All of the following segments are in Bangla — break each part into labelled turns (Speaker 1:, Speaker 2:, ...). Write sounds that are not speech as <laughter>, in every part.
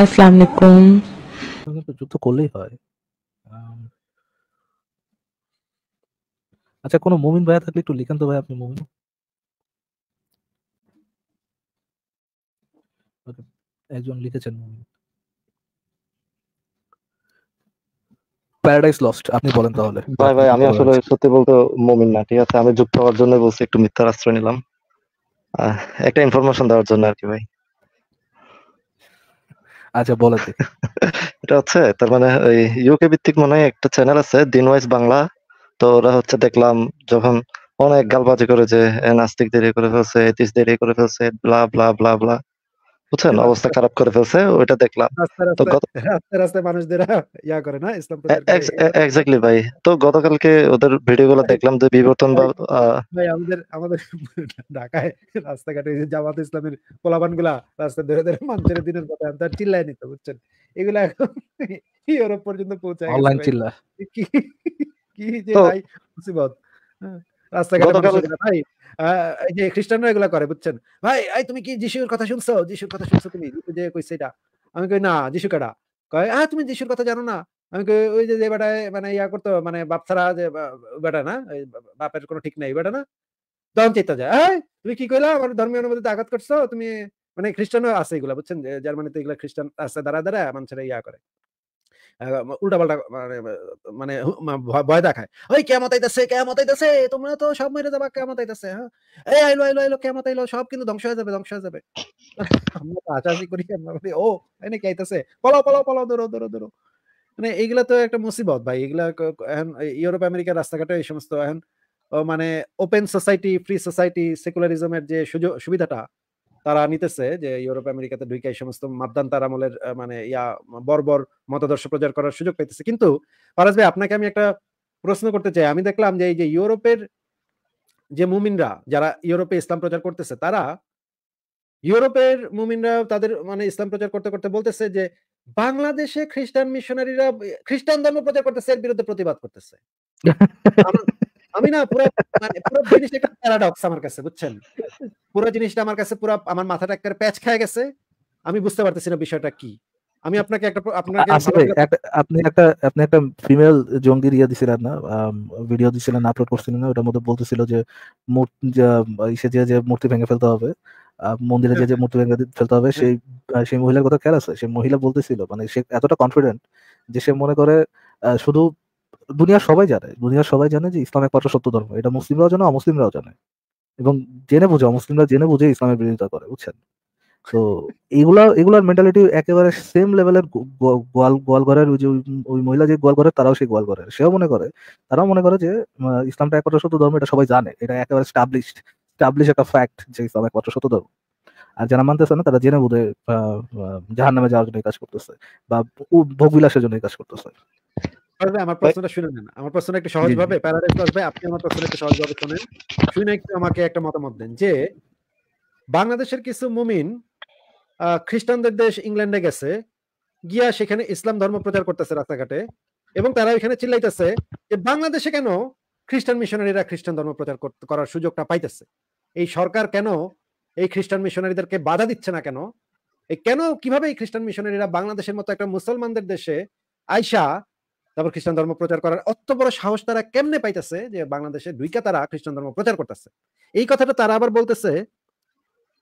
Speaker 1: আসসালামু আলাইকুম যুদ্ধ করলেই হয় আচ্ছা কোনো মুমিন ভাইয়া থাকলে একটু লিখেন তো ভাই আপনি মুমিন একজন লিখেছেন মুমিন প্যারাডাইস লস্ট আপনি বলেন তাহলে ভাই ভাই আমি আসলে
Speaker 2: সত্যি বলতে মুমিন না ঠিক আছে আমি যুক্ত হওয়ার জন্য বলছি একটু মিথ্যার আশ্রয় নিলাম একটা ইনফরমেশন দেওয়ার জন্য আর কি ভাই আচ্ছা বলে দি এটা হচ্ছে তার মানে ওই ইউকে ভিত্তিক মনে হয় একটা চ্যানেল আছে দিন ওয়াইজ বাংলা তো ওরা হচ্ছে দেখলাম যখন অনেক গালবাজি করে যে নাস্তিক দেরি করে ফেলছে এতিস দেরি করে ফেলছে ব্লা ব্লা ব্লা ব্লা বুঝছেন হ্যাঁ। অবস্থা খারাপ করে ফেলছে ওইটা দেখলাম তো
Speaker 3: রাস্তায় রাস্তায় মানুষদের ইয়া করে না ইসলাম
Speaker 2: এক্স্যাক্টলি ভাই তো গতকালকে ওদের ভিডিও গুলো দেখলাম যে বিবর্তন বা
Speaker 3: ভাই আমাদের আমাদের ঢাকায় রাস্তাঘাটে জামাত ইসলামের পোলাপানগুলা রাস্তায় ধরে ধরে মানুষের দিনের কথা আনতে চিল্লায় নিতে বুঝছেন এগুলা এখন ইউরোপ পর্যন্ত পৌঁছায় অনলাইন চিল্লা কি কি যে ভাই মুসিবত হ্যাঁ। মানে ইয়া করতো মানে বাপ ছাড়া যে বাপের কোনো ঠিক নাই বেটা না তখন চেতা যায় তুমি কি কইলা আমার ধর্মীয় অনুভূতিতে আঘাত করছো তুমি মানে খ্রিস্টানও আছে এগুলা বুঝছেন জার্মানিতে এগুলা খ্রিস্টান আছে দাঁড়া দাঁড়া মানুষেরা ইয়া করে উল্টাপাল্টা মানে মানে ভয় দেখায় ওই কেমত আইতাছে কেমত আইতাছে তোমরা তো সব মেরে যাবা কেমত আইতাছে হ্যাঁ এই আইলো আইলো আইলো কেমত আইলো সব কিন্তু ধ্বংস হয়ে যাবে ধ্বংস হয়ে যাবে <laughs> আমরা তো আশাশি করি ও এনে কে আইতাছে পলাও পলাও পলাও দৌড়ো দৌড়ো মানে এইগুলা তো একটা মুসিবত ভাই এগুলা এখন ইউরোপ আমেরিকার রাস্তাঘাটে এই সমস্ত এখন মানে ওপেন সোসাইটি ফ্রি সোসাইটি সেকুলারিজমের যে সুযোগ সুবিধাটা তারা নিতেছে যে ইউরোপ আমেরিকাতে ঢুকে এই সমস্ত তার আমলের মানে ইয়া বর্বর মতাদর্শ প্রচার করার সুযোগ পাইতেছে কিন্তু ফারাজ ভাই আপনাকে আমি একটা প্রশ্ন করতে চাই আমি দেখলাম যে এই যে ইউরোপের যে মুমিনরা যারা ইউরোপে ইসলাম প্রচার করতেছে তারা ইউরোপের মুমিনরা তাদের মানে ইসলাম প্রচার করতে করতে বলতেছে যে বাংলাদেশে খ্রিস্টান মিশনারিরা খ্রিস্টান ধর্ম প্রচার করতেছে এর বিরুদ্ধে প্রতিবাদ করতেছে <laughs> আমি না পুরো মানে পুরো জিনিসটা একটা প্যারাডক্স আমার কাছে বুঝছেন পুরো জিনিসটা আমার কাছে পুরো আমার মাথাটা একটা প্যাচ খায় গেছে আমি বুঝতে পারতেছি না বিষয়টা কি আমি আপনাকে একটা আপনাকে আসলে
Speaker 1: আপনি একটা আপনি একটা ফিমেল জঙ্গির ইয়ে দিছিলেন না ভিডিও দিছিলেন আপলোড করছিলেন না ওটার মধ্যে বলতেছিল যে মূর্তি যে যে মূর্তি ভেঙে ফেলতে হবে মন্দিরে যে যে মূর্তি ভেঙে ফেলতে হবে সেই সেই মহিলার কথা খেয়াল আছে সেই মহিলা বলতেছিল মানে সে এতটা কনফিডেন্ট যে সে মনে করে শুধু দুনিয়ার সবাই জানে দুনিয়ার সবাই জানে যে ইসলাম একমাত্র সত্য ধর্ম এটা মুসলিমরাও জানে অমুসলিমরাও জানে এবং জেনে বুঝে অমুসলিমরা জেনে বুঝে ইসলামের বিরোধিতা করে বুঝছেন তো এগুলা এগুলার মেন্টালিটি একেবারে সেম লেভেলের গোয়াল ঘরের ওই যে ওই মহিলা যে গোয়াল ঘরের তারাও সেই ঘরের সেও মনে করে তারাও মনে করে যে ইসলামটা একমাত্র সত্য ধর্ম এটা সবাই জানে এটা একেবারে স্টাবলিশড স্টাবলিশ একটা ফ্যাক্ট যে ইসলাম একমাত্র সত্য ধর্ম আর যারা মানতেছে না তারা জেনে বুঝে জাহান নামে যাওয়ার জন্য কাজ করতেছে বা ভোগ বিলাসের জন্য কাজ করতেছে
Speaker 3: আমার প্রশ্নটা শুনে নেন আমার প্রশ্ন একটু সহজ ভাবে প্যারাডাইস আপনি আমার প্রশ্ন একটু সহজ ভাবে শুনেন শুনে একটু আমাকে একটা মতামত দেন যে বাংলাদেশের কিছু মুমিন খ্রিস্টানদের দেশ ইংল্যান্ডে গেছে গিয়া সেখানে ইসলাম ধর্ম প্রচার করতেছে রাস্তাঘাটে এবং তারা এখানে চিল্লাইতেছে যে বাংলাদেশে কেন খ্রিস্টান মিশনারিরা খ্রিস্টান ধর্ম প্রচার করার সুযোগটা পাইতেছে এই সরকার কেন এই খ্রিস্টান মিশনারিদেরকে বাধা দিচ্ছে না কেন এই কেন কিভাবে এই খ্রিস্টান মিশনারিরা বাংলাদেশের মতো একটা মুসলমানদের দেশে আইসা তারপর খ্রিস্টান ধর্ম প্রচার করার অত বড় সাহস তারা কেমনে পাইতেছে যে বাংলাদেশে ঢুইকা তারা খ্রিস্টান ধর্ম প্রচার করতেছে এই কথাটা তারা আবার বলতেছে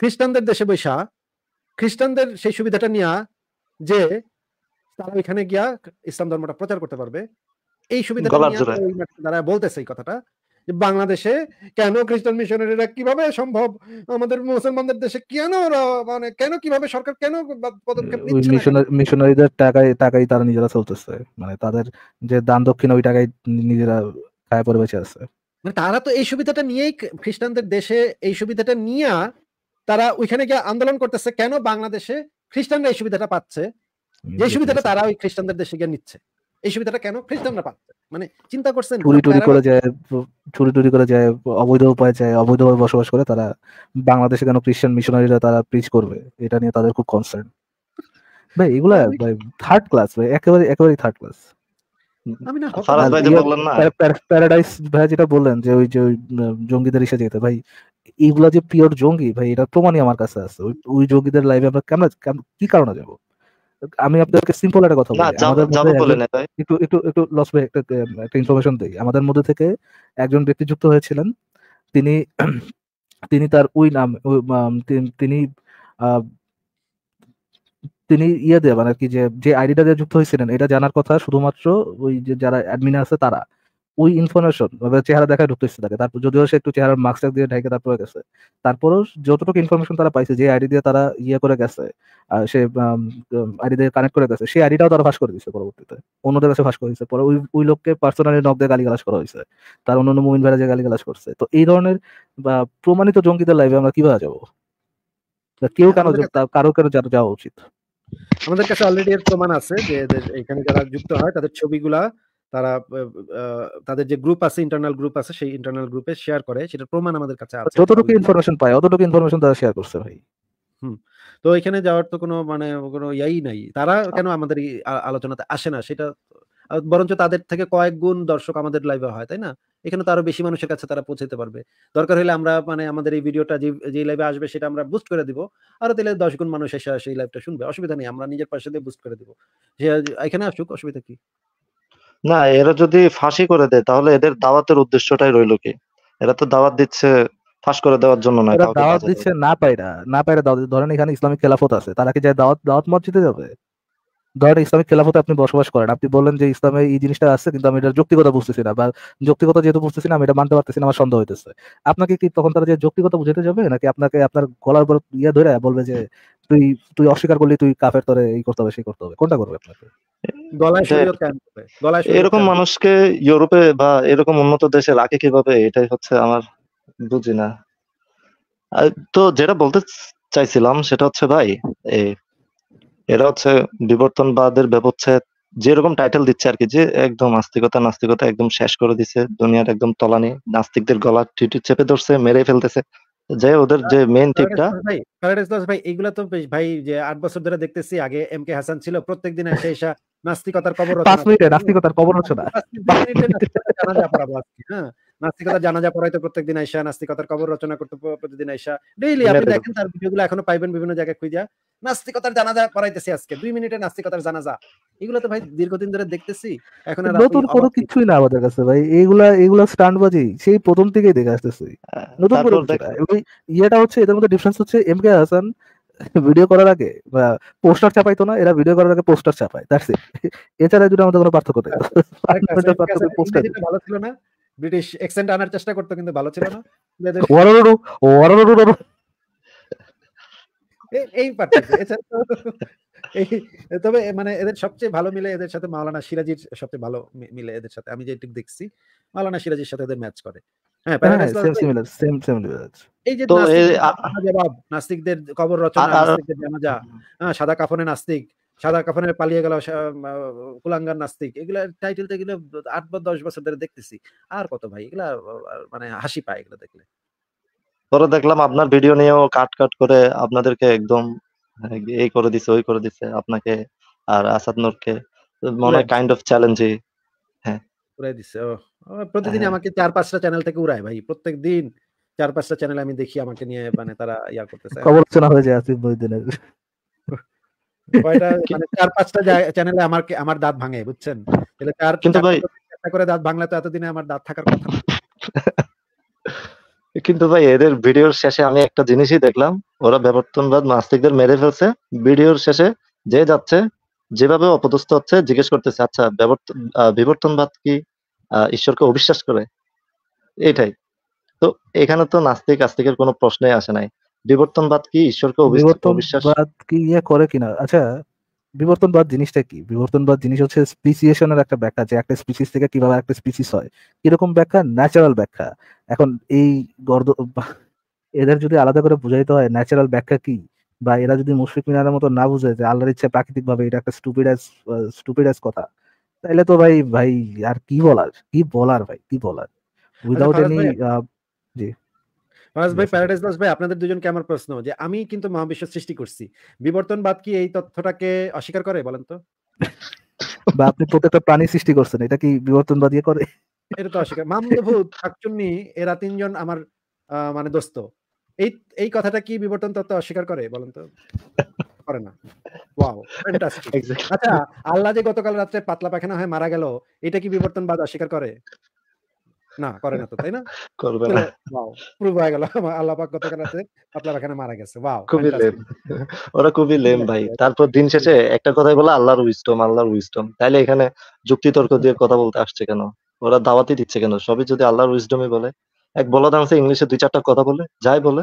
Speaker 3: খ্রিস্টানদের দেশে বৈশা খ্রিস্টানদের সেই সুবিধাটা নিয়া যে তারা ওইখানে গিয়া ইসলাম ধর্মটা প্রচার করতে পারবে এই সুবিধাটা তারা বলতেছে এই কথাটা বাংলাদেশে কেন খ্রিস্টান মিশনারিরা কিভাবে সম্ভব আমাদের মুসলমানদের দেশে কেন মানে কেন কিভাবে সরকার কেন পদক্ষেপ
Speaker 1: নিচ্ছে মিশনারিদের টাকায় টাকায় তারা নিজেরা চলতেছে মানে তাদের যে দান দক্ষিণ ওই টাকায় নিজেরা খায় পরিবেশে আছে
Speaker 3: মানে তারা তো এই সুবিধাটা নিয়েই খ্রিস্টানদের দেশে এই সুবিধাটা নিয়ে তারা ওইখানে গিয়ে আন্দোলন করতেছে কেন বাংলাদেশে খ্রিস্টানরা এই সুবিধাটা পাচ্ছে যে সুবিধাটা তারা ওই খ্রিস্টানদের দেশে গিয়ে নিচ্ছে এই সুবিধাটা কেন খ্রিস্টানরা পাচ্ছে মানে চিন্তা করছেন চুরি টুরি করে
Speaker 1: যায় চুরি টুরি করে যায় অবৈধ উপায় যায় অবৈধভাবে বসবাস করে তারা বাংলাদেশে কেন খ্রিস্টান মিশনারিরা তারা প্রিচ করবে এটা নিয়ে তাদের খুব কনসার্ন ভাই এগুলা ভাই থার্ড ক্লাস ভাই একেবারে একেবারে থার্ড ক্লাস আমি না প্যারাডাইস ভাই যেটা বললেন যে ওই যে জঙ্গিদের ইসে যেতে ভাই এইগুলা যে পিওর জঙ্গি ভাই এটা প্রমাণই আমার কাছে আছে ওই জঙ্গিদের লাইভে আমরা কেমন কি কারণে যাবো আমি আপনাদেরকে সিম্পল একটা কথা বলি আমাদের বলে না ভাই একটু একটু একটু লস ভাই একটা একটা ইনফরমেশন দেই আমাদের মধ্যে থেকে একজন ব্যক্তি যুক্ত হয়েছিলেন তিনি তিনি তার উই নাম তিনি তিনি ইয়ে দেবেন মানে কি যে যে আইডিটা দিয়ে যুক্ত হয়েছিলেন এটা জানার কথা শুধুমাত্র ওই যে যারা অ্যাডমিন আছে তারা ওই ইনফরমেশন চেহারা দেখায় ঢুকতেছে তাকে তারপর যদিও সে একটু চেহারা মাস্ক দিয়ে ঢেকে তারপরে গেছে তারপরও যতটুকু ইনফরমেশন তারা পাইছে যে আইডি দিয়ে তারা ইয়ে করে গেছে সে আইডি দিয়ে কানেক্ট করে গেছে সেই আইডিটাও তারা ফাঁস করে দিচ্ছে পরবর্তীতে অন্যদের কাছে ফাঁস করে দিচ্ছে পরে ওই ওই লোককে পার্সোনালি নক দিয়ে গালিগালাজ করা হয়েছে তার অন্য অন্য মুমিন ভাইরা যে গালিগালাজ করছে তো এই ধরনের প্রমাণিত জঙ্গিদের লাইভে আমরা কিভাবে যাবো কেউ কেন কারো কেন যাওয়া উচিত
Speaker 3: আমাদের কাছে অলরেডি এর প্রমাণ আছে যে এখানে যারা যুক্ত হয় তাদের ছবিগুলা তারা তাদের যে গ্রুপ আছে ইন্টারনাল গ্রুপ আছে সেই ইন্টারনাল গ্রুপে শেয়ার করে সেটা প্রমাণ আমাদের কাছে আছে যতটুকু
Speaker 1: ইনফরমেশন পায় অতটুকু ইনফরমেশন তারা শেয়ার করছে ভাই
Speaker 3: হুম তো এখানে যাওয়ার তো কোনো মানে কোনো ইয়াই নাই তারা কেন আমাদের আলোচনাতে আসে না সেটা বরঞ্চ তাদের থেকে কয়েক গুণ দর্শক আমাদের লাইভে হয় তাই না এখানে তো আরো বেশি মানুষের কাছে তারা পৌঁছাতে পারবে দরকার হলে আমরা মানে আমাদের এই ভিডিওটা যে যে লাইভে আসবে সেটা আমরা বুস্ট করে দিব আরো তাহলে দশ গুণ মানুষ এসে সেই লাইভটা শুনবে অসুবিধা নেই আমরা নিজের পাশে দিয়ে বুস্ট করে দিব এখানে আসুক অসুবিধা কি
Speaker 2: না এরা যদি ফাঁসি করে দেয় তাহলে এদের দাওয়াতের উদ্দেশ্যটাই রইল কি এরা তো দাওয়াত দিচ্ছে ফাঁস করে দেওয়ার জন্য না দাওয়াত দিচ্ছে
Speaker 1: না পাইরা না পাইরা দাওয়াত ধরেন এখানে ইসলামিক খেলাফত আছে তারা কি যায় দাওয়াত দাওয়াত মসজিদে যাবে ধরেন ইসলামিক খেলাফতে আপনি বসবাস করেন আপনি বললেন যে ইসলামে এই জিনিসটা আছে কিন্তু আমি এটা যৌক্তিকতা বুঝতেছি না বা যৌক্তিকতা যেহেতু বুঝতেছি না আমি এটা মানতে পারতেছি না আমার সন্দেহ হইতেছে আপনাকে কি তখন তারা যে যৌক্তিকতা বুঝাতে যাবে নাকি আপনাকে আপনার গলার উপর ইয়ে ধরে বলবে যে তুই তুই অস্বীকার করলি তুই কাফের তরে এই
Speaker 2: করতে হবে সেই করতে হবে কোনটা করবে আপনাকে এরকম মানুষকে ইউরোপে বা এরকম উন্নত দেশে রাখে কিভাবে এটাই হচ্ছে আমার বুঝি না তো যেটা বলতে চাইছিলাম সেটা হচ্ছে ভাই এরা হচ্ছে বিবর্তনবাদের ব্যবচ্ছেদ যেরকম টাইটেল দিচ্ছে আর কি যে একদম আস্তিকতা নাস্তিকতা একদম শেষ করে দিছে দুনিয়ার একদম তলানি নাস্তিকদের গলা টিটি চেপে ধরছে মেরে ফেলতেছে যে ওদের যে মেইন টিপটা
Speaker 3: ভাই ভাই এগুলা তো ভাই যে আট বছর ধরে দেখতেছি আগে এম কে হাসান ছিল প্রত্যেকদিন এসে এসে নাস্তিকতার কবর পাঁচ নাস্তিকতার কবর রচনা পড়াইতো প্রত্যেকদিন আইসা নাস্তিকতার কবর রচনা করতে প্রতিদিন আইসা ডেইলি আপনি দেখেন তার ভিডিওগুলো এখনো পাইবেন বিভিন্ন জায়গায় নাস্তিকতার পড়াইতেছি আজকে দুই মিনিটে নাস্তিকতার এগুলো তো ভাই দীর্ঘদিন ধরে দেখতেছি এখন আর নতুন কোনো কিছুই না আমাদের
Speaker 1: কাছে ভাই এগুলা এগুলা স্টান্ডবাজি সেই প্রথম থেকেই দেখে আসতেছি হ্যাঁ, নতুন করে ইয়েটা হচ্ছে এদের মধ্যে ডিফারেন্স হচ্ছে এম কে হাসান ভিডিও করার আগে পোস্টার চাপাইতো না এরা ভিডিও করার আগে পোস্টার চাপায় দ্যাটস ইট এছাড়া দুটো আমাদের কোনো পার্থক্য নেই পোস্টার
Speaker 3: ভালো ছিল না ব্রিটিশ এক্সেন্ট আনার চেষ্টা করতে কিন্তু ভালো ছিল না এই তবে মানে এদের সবচেয়ে ভালো মিলে এদের সাথে মাওলানা সিরাজির সবচেয়ে ভালো মিলে এদের সাথে আমি যেটুকু দেখছি মাওলানা সিরাজির সাথে এদের ম্যাচ করে হ্যাঁ, হ্যাঁ, হ্যাঁ নাস্তিকদের কবর রচনা হ্যাঁ সাদা কাফনে নাস্তিক সাদা কাফনে পালিয়ে গেল কুলাঙ্গার নাস্তিক এগুলা টাইটেল এগুলো আট বা দশ বছর ধরে দেখতেছি আর কত ভাই এগুলা মানে হাসি পায় এগুলো দেখলে
Speaker 2: পরে দেখলাম আপনার ভিডিও নিয়েও কাট কাট করে আপনাদেরকে একদম মানে এই করে দিছে ওই করে দিছে আপনাকে আর আসাদ নূরকে মনে কাইন্ড অফ চ্যালেঞ্জিং
Speaker 3: উড়াই দিছে ও প্রতিদিন হ্যাঁ। আমাকে চার পাঁচটা চ্যানেল থেকে উড়ায় ভাই প্রত্যেক দিন চার পাঁচটা চ্যানেল আমি দেখি আমাকে নিয়ে মানে তারা ইয়া করতেছে খবর
Speaker 1: শোনা হয়ে যায় আসিফ মহিউদ্দিনের
Speaker 3: কয়টা মানে চার পাঁচটা চ্যানেলে আমাকে আমার দাঁত ভাঙে বুঝছেন তাহলে চার কিন্তু ভাই চেষ্টা করে দাঁত ভাঙলে তো এতদিনে আমার দাঁত থাকার কথা <laughs>
Speaker 2: কিন্তু ভাই এদের ভিডিওর শেষে আমি একটা জিনিসই দেখলাম ওরা ব্যবর্তনবাদ নাস্তিকদের মেরে ফেলছে ভিডিওর শেষে যে যাচ্ছে যেভাবে অপদস্থ হচ্ছে জিজ্ঞেস করতেছে আচ্ছা বিবর্তনবাদ কি ঈশ্বরকে অবিশ্বাস করে এটাই তো এখানে তো নাস্তিক আস্তিকের কোনো প্রশ্নে আসে নাই বিবর্তনবাদ কি ঈশ্বরকে অবিশ্বাস
Speaker 1: কি ইয়ে করে কিনা আচ্ছা বিবর্তনবাদ জিনিসটা কি বিবর্তনবাদ জিনিস হচ্ছে স্পিসিয়েশনের একটা ব্যাখ্যা যে একটা স্পিসিস থেকে কিভাবে একটা স্পিসিস হয় কিরকম ব্যাখ্যা ন্যাচারাল ব্যাখ্যা এখন এই গর্দ এদের যদি আলাদা করে বুঝাইতে হয় ন্যাচারাল ব্যাখ্যা কি বা এরা যদি মুশফিক মিনারের মতো না বুঝে যে আল্লাহর ইচ্ছে প্রাকৃতিক ভাবে এটা একটা স্টুপিড অ্যাজ স্টুপিড কথা তাইলে তো ভাই ভাই আর কি বলার কি বলার ভাই কি বলার উইদাউট এনি জি
Speaker 3: ফারাজ ভাই প্যারাডাইস দাস ভাই আপনাদের দুজনকে আমার প্রশ্ন যে আমি কিন্তু মহাবিশ্ব সৃষ্টি করছি বিবর্তনবাদ কি এই তথ্যটাকে অস্বীকার করে বলেন তো
Speaker 1: <laughs> বা আপনি প্রত্যেকটা প্রাণী সৃষ্টি করছেন এটা কি বিবর্তনবাদ দিয়ে করে
Speaker 3: এটা তো অস্বীকার মামদভূত শাকচুন্নি এরা তিনজন আমার মানে দোস্ত এই এই কথাটা কি বিবর্তন তত্ত্ব অস্বীকার করে বলেন তো <laughs> করে না ওয়াও আচ্ছা আল্লাহ যে গতকাল রাত্রে পাতলা পায়খানা হয়ে মারা গেল এটা কি বাদ অস্বীকার করে না করে না তো তাই না করবে না ওয়াও প্রুভ হয়ে গেল আল্লাহ পাক গতকাল রাতে পাতলা পায়খানা মারা গেছে ওয়াও খুবই লেম
Speaker 2: ওরা খুবই লেম ভাই তারপর দিন শেষে একটা কথাই বলে আল্লাহর উইজডম আল্লাহর উইস্টম তাইলে এখানে যুক্তি তর্ক দিয়ে কথা বলতে আসছে কেন ওরা দাওয়াতই দিচ্ছে কেন সবই যদি আল্লাহর উইজডমই বলে এক বলদ আছে ইংলিশে দুই চারটা কথা বলে যাই বলে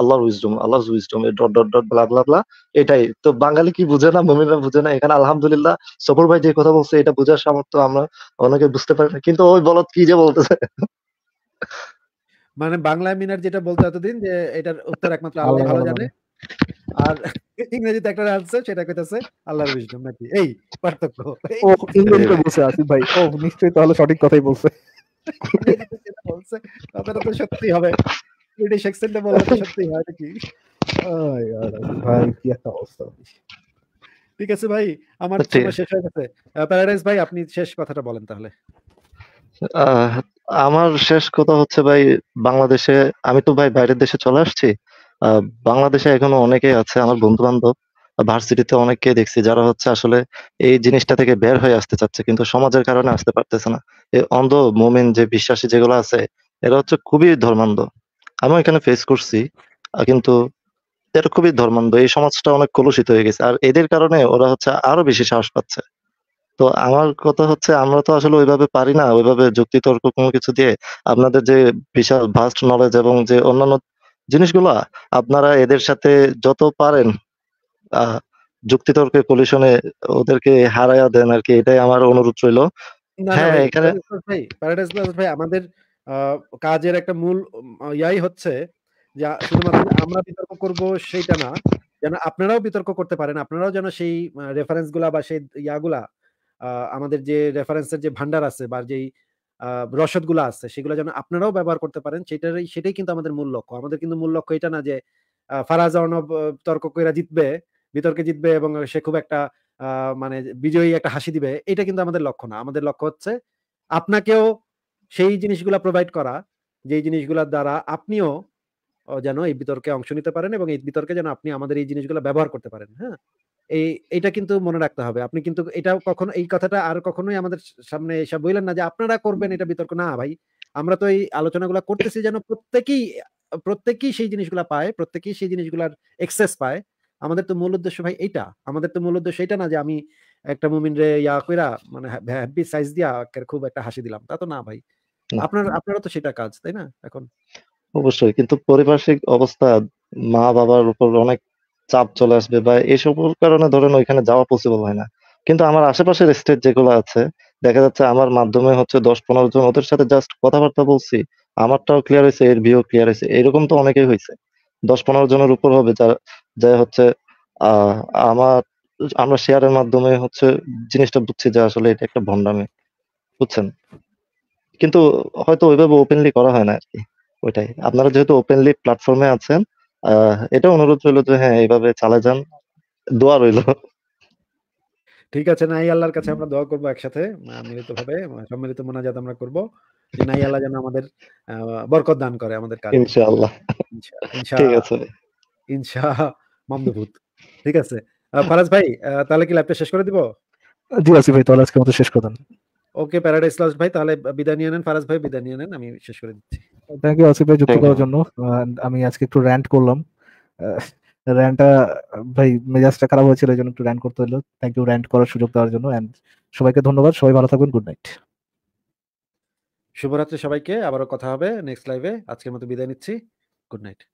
Speaker 2: আল্লাহর উইজডম আল্লাহর wisdom dot dot dot blah blah blah এটাই তো বাঙালি কি বুঝে না মুমিনরা বুঝে না এখানে আলহামদুলিল্লাহ সফর ভাই যে কথা বলছে এটা বোঝার সামর্থ্য আমরা অনেকে বুঝতে পারি না কিন্তু ওই বলত কি যে বলতেছে
Speaker 3: মানে বাংলা মিনার যেটা বলতে এতদিন যে এটার উত্তর একমাত্র আল্লাহ ভালো জানে আর ইংরেজিতে একটা আছে সেটা কইতাছে আল্লাহর উইজডম নাকি এই পার্থক্য ও ইংরেজিতে
Speaker 1: বলছে আসিফ ভাই ও নিশ্চয়ই তাহলে সঠিক কথাই বলছে
Speaker 3: কথাটা তো সত্যি হবে British accent বলাটা সত্যি হয় নাকি ভাই কি একটা ঠিক আছে ভাই আমার শেষ হয়ে গেছে প্যারাডাইস ভাই আপনি শেষ কথাটা বলেন তাহলে
Speaker 2: আমার শেষ কথা হচ্ছে ভাই বাংলাদেশে আমি তো ভাই বাইরের দেশে চলে আসছি বাংলাদেশে এখনো অনেকে আছে আমার বন্ধু বান্ধব ভার্সিটিতে অনেককে দেখছি যারা হচ্ছে আসলে এই জিনিসটা থেকে বের হয়ে আসতে চাচ্ছে কিন্তু সমাজের কারণে আসতে পারতেছে না এই অন্ধ মোমেন যে বিশ্বাসী যেগুলো আছে এরা হচ্ছে খুবই ধর্মান্ধ আমি এখানে ফেস করছি কিন্তু এটা খুবই ধর্মান্ধ এই সমাজটা অনেক কলুষিত হয়ে গেছে আর এদের কারণে ওরা হচ্ছে আরো বেশি সাহস পাচ্ছে তো আমার কথা হচ্ছে আমরা তো আসলে ওইভাবে পারি না ওইভাবে যুক্তি তর্ক কোনো কিছু দিয়ে আপনাদের যে বিশাল ভাস্ট নলেজ এবং যে অন্যান্য জিনিসগুলা আপনারা এদের সাথে যত পারেন তর্কে কলিশনে ওদেরকে হারায়া দেন আর কি এটাই আমার অনুরোধ রইল
Speaker 3: হ্যাঁ এখানে ভাই আমাদের কাজের একটা মূল ইয়াই হচ্ছে যে শুধুমাত্র আমরা বিতর্ক করব সেইটা না যেন আপনারাও বিতর্ক করতে পারেন আপনারাও যেন সেই রেফারেন্স গুলা বা সেই ইয়াগুলা আমাদের যে রেফারেন্সের যে ভান্ডার আছে বা যেই রসদ গুলা আছে সেগুলো যেন আপনারাও ব্যবহার করতে পারেন সেটাই সেটাই কিন্তু আমাদের মূল লক্ষ্য আমাদের কিন্তু মূল লক্ষ্য এটা না যে ফারাজ অর্ণব তর্ক করে জিতবে বিতর্কে জিতবে এবং সে খুব একটা মানে বিজয়ী একটা হাসি দিবে এটা কিন্তু আমাদের লক্ষ্য না আমাদের লক্ষ্য হচ্ছে আপনাকেও সেই জিনিসগুলো প্রোভাইড করা যেই জিনিসগুলোর দ্বারা আপনিও যেন এই বিতর্কে অংশ নিতে পারেন এবং এই বিতর্কে যেন আপনি আমাদের এই জিনিসগুলো ব্যবহার করতে পারেন হ্যাঁ এই এটা কিন্তু মনে রাখতে হবে আপনি কিন্তু এটা কখনো এই কথাটা আর কখনোই আমাদের সামনে এসে বললেন না যে আপনারা করবেন এটা বিতর্ক না ভাই আমরা তো এই আলোচনাগুলো করতেছি যেন প্রত্যেকেই প্রত্যেকেই সেই জিনিসগুলো পায় প্রত্যেকেই সেই জিনিসগুলার এক্সেস পায় আমাদের তো মূল উদ্দেশ্য ভাই এটা আমাদের তো মূল উদ্দেশ্য এটা না যে আমি একটা মুমিন রে ইয়া কইরা মানে হ্যাপি সাইজ দিয়া খুব একটা হাসি দিলাম তা তো না ভাই আপনার আপনারা তো সেটা কাজ তাই না এখন
Speaker 2: অবশ্যই কিন্তু পারিপার্শ্বিক অবস্থা মা বাবার উপর অনেক চাপ চলে আসবে বা এইসব কারণে ধরেন ওইখানে যাওয়া পসিবল হয় না কিন্তু আমার আশেপাশের স্টেট যেগুলো আছে দেখা যাচ্ছে আমার মাধ্যমে হচ্ছে দশ পনেরো জন ওদের সাথে জাস্ট কথাবার্তা বলছি আমারটাও ক্লিয়ার হয়েছে এর ভিউ ক্লিয়ার হয়েছে এরকম তো অনেকেই হয়েছে দশ পনেরো জনের উপর হবে যার যা হচ্ছে আমার আমরা শেয়ারের মাধ্যমে হচ্ছে জিনিসটা বুঝছি যে আসলে এটা একটা ভণ্ডামি বুঝছেন কিন্তু হয়তো ওইভাবে ওপেনলি করা হয় না আর কি ওইটাই আপনারা যেহেতু ওপেনলি প্ল্যাটফর্মে আছেন এটা অনুরোধ রইল যে হ্যাঁ এইভাবে চালা যান দোয়া রইল
Speaker 3: ঠিক আছে নাই আল্লাহর কাছে আমরা দোয়া করব একসাথে মিলিত ভাবে সম্মিলিত মোনাজাত আমরা করব যে নাই আল্লাহ যেন আমাদের বরকত দান করে আমাদের কাজ ইনশাআল্লাহ ঠিক আছে ইনশা মামদুভূত ঠিক আছে ফারাজ ভাই তাহলে কি ল্যাপটপ শেষ করে দিব
Speaker 1: জি আসিফ ভাই তাহলে আজকে মতো শেষ করে দেন
Speaker 3: ওকে প্যারাডাইস লস্ট ভাই তাহলে বিদায় নিয়ে নেন ফারাজ ভাই বিদায় নিয়ে নেন আমি শেষ করে দিচ্ছি থ্যাংক ইউ আসিফ ভাই যুক্ত করার জন্য
Speaker 1: আমি আজকে একটু র্যান্ট করলাম র্যান্টটা ভাই মেজাজটা খারাপ হয়েছিল এই জন্য একটু র্যান্ট করতে হলো থ্যাংক ইউ র্যান্ট করার সুযোগ দেওয়ার জন্য এন্ড সবাইকে ধন্যবাদ সবাই ভালো থাকবেন গুড নাইট
Speaker 3: শুভরাত্রি সবাইকে আবারও কথা হবে নেক্সট লাইভে আজকের মতো বিদায় নিচ্ছি গুড নাইট